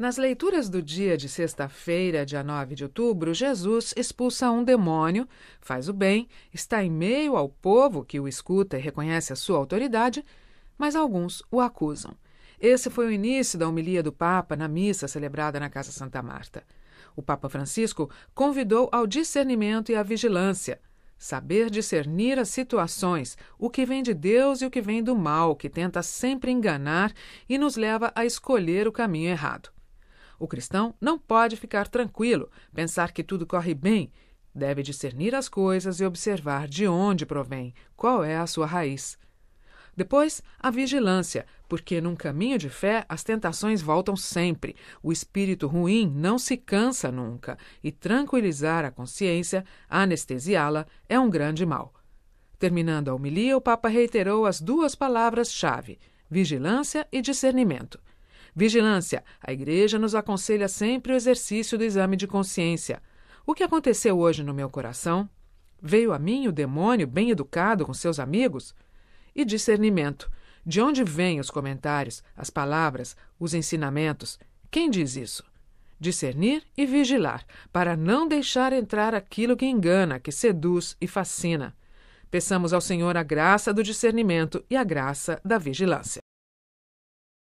Nas leituras do dia de sexta-feira, dia 9 de outubro, Jesus expulsa um demônio, faz o bem, está em meio ao povo que o escuta e reconhece a sua autoridade, mas alguns o acusam. Esse foi o início da homilia do Papa na missa celebrada na Casa Santa Marta. O Papa Francisco convidou ao discernimento e à vigilância. Saber discernir as situações, o que vem de Deus e o que vem do mal, que tenta sempre enganar e nos leva a escolher o caminho errado. O cristão não pode ficar tranquilo, pensar que tudo corre bem. Deve discernir as coisas e observar de onde provém, qual é a sua raiz. Depois, a vigilância, porque num caminho de fé as tentações voltam sempre. O espírito ruim não se cansa nunca, e tranquilizar a consciência, anestesiá-la, é um grande mal. Terminando a homilia, o Papa reiterou as duas palavras-chave: vigilância e discernimento. Vigilância. A igreja nos aconselha sempre o exercício do exame de consciência. O que aconteceu hoje no meu coração? Veio a mim o demônio bem educado com seus amigos? E discernimento. De onde vêm os comentários, as palavras, os ensinamentos? Quem diz isso? Discernir e vigilar, para não deixar entrar aquilo que engana, que seduz e fascina. Peçamos ao Senhor a graça do discernimento e a graça da vigilância.